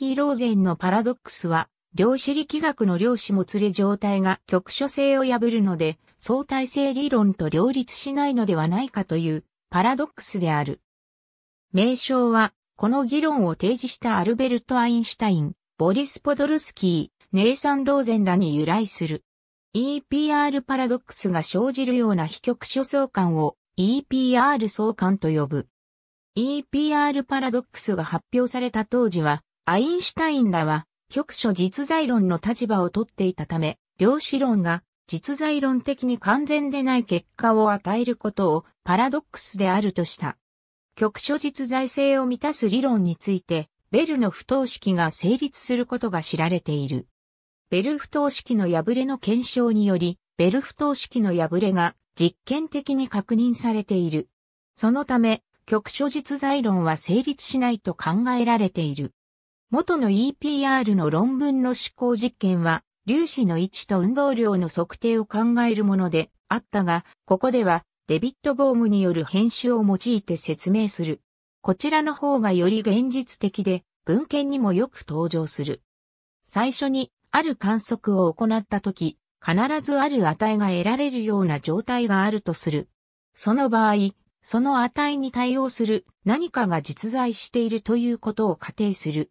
キーローゼンのパラドックスは、量子力学の量子もつれ状態が局所性を破るので、相対性理論と両立しないのではないかというパラドックスである。名称は、この議論を提示したアルベルト・アインシュタイン、ボリス・ポドルスキー、ネイサン・ローゼンらに由来する。EPR パラドックスが生じるような非局所相関を EPR 相関と呼ぶ。EPR パラドックスが発表された当時は、アインシュタインらは、局所実在論の立場をとっていたため、量子論が実在論的に完全でない結果を与えることをパラドックスであるとした。局所実在性を満たす理論について、ベルの不等式が成立することが知られている。ベル不等式の破れの検証により、ベル不等式の破れが実験的に確認されている。そのため、局所実在論は成立しないと考えられている。元の EPR の論文の試行実験は、粒子の位置と運動量の測定を考えるものであったが、ここではデビット・ボームによる編集を用いて説明する。こちらの方がより現実的で、文献にもよく登場する。最初に、ある観測を行った時、必ずある値が得られるような状態があるとする。その場合、その値に対応する何かが実在しているということを仮定する。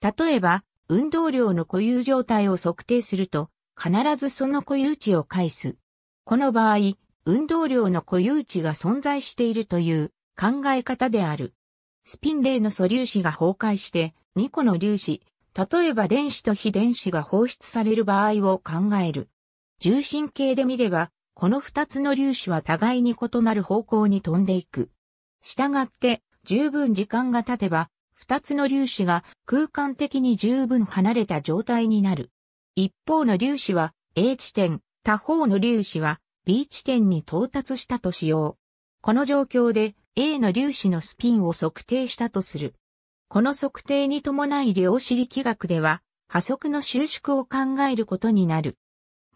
例えば、運動量の固有状態を測定すると、必ずその固有値を返す。この場合、運動量の固有値が存在しているという考え方である。スピン例の素粒子が崩壊して、2個の粒子、例えば電子と非電子が放出される場合を考える。重心系で見れば、この2つの粒子は互いに異なる方向に飛んでいく。したがって、十分時間が経てば、二つの粒子が空間的に十分離れた状態になる。一方の粒子は A 地点、他方の粒子は B 地点に到達したとしよう。この状況で A の粒子のスピンを測定したとする。この測定に伴い量子力学では波速の収縮を考えることになる。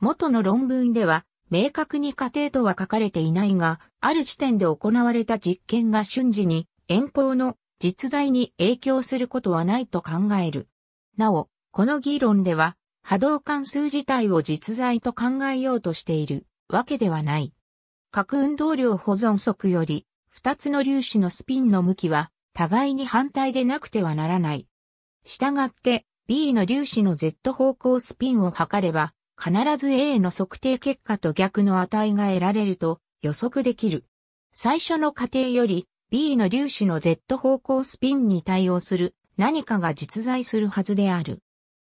元の論文では明確に過程とは書かれていないが、ある時点で行われた実験が瞬時に遠方の実在に影響することはないと考える。なお、この議論では、波動関数自体を実在と考えようとしているわけではない。核運動量保存則より、二つの粒子のスピンの向きは、互いに反対でなくてはならない。したがって、B の粒子の Z 方向スピンを測れば、必ず A の測定結果と逆の値が得られると予測できる。最初の過程より B の粒子の Z 方向スピンに対応する何かが実在するはずである。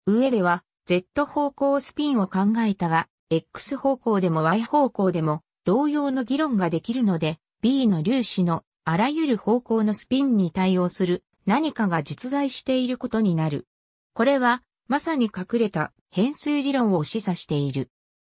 上では Z 方向スピンを考えたが、X 方向でも Y 方向でも同様の議論ができるので、B の粒子のあらゆる方向のスピンに対応する何かが実在していることになる。これはまさに隠れた変数理論を示唆している。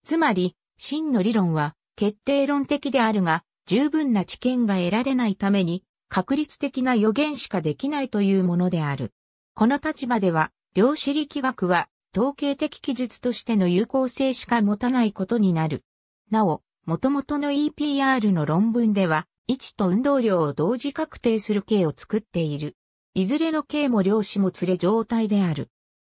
つまり、真の理論は決定論的であるが、十分な知見が得られないために、確率的な予言しかできないというものである。この立場では、量子力学は統計的記述としての有効性しか持たないことになる。なお、元々の EPR の論文では、位置と運動量を同時確定する形を作っている。いずれの形も量子もつれ状態である。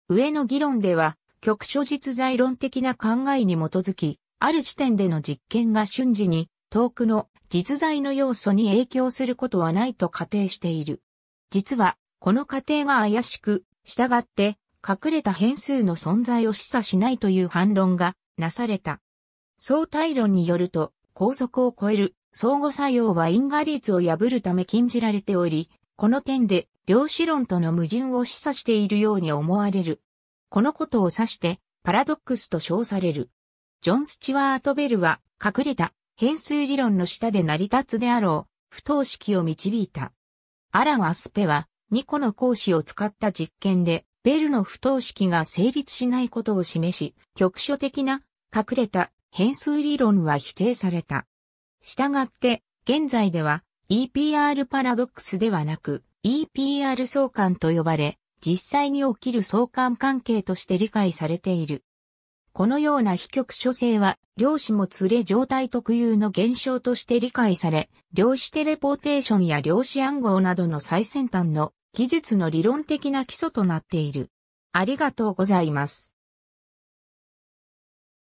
上の議論では、局所実在論的な考えに基づき、ある時点での実験が瞬時に、遠くの実在の要素に影響することはないと仮定している。実は、この仮定が怪しく、従って、隠れた変数の存在を示唆しないという反論がなされた。相対論によると、高速を超える相互作用は因果率を破るため禁じられており、この点で量子論との矛盾を示唆しているように思われる。このことを指して、パラドックスと称される。ジョン・スチュワート・ベルは、隠れた変数理論の下で成り立つであろう、不等式を導いた。アラン・アスペは、2個の格子を使った実験で、ベルの不等式が成立しないことを示し、局所的な隠れた変数理論は否定された。したがって、現在では EPR パラドックスではなく EPR 相関と呼ばれ、実際に起きる相関関係として理解されている。このような非局所性は、量子も連れ状態特有の現象として理解され、量子テレポーテーションや量子暗号などの最先端の技術の理論的な基礎となっている。ありがとうございます。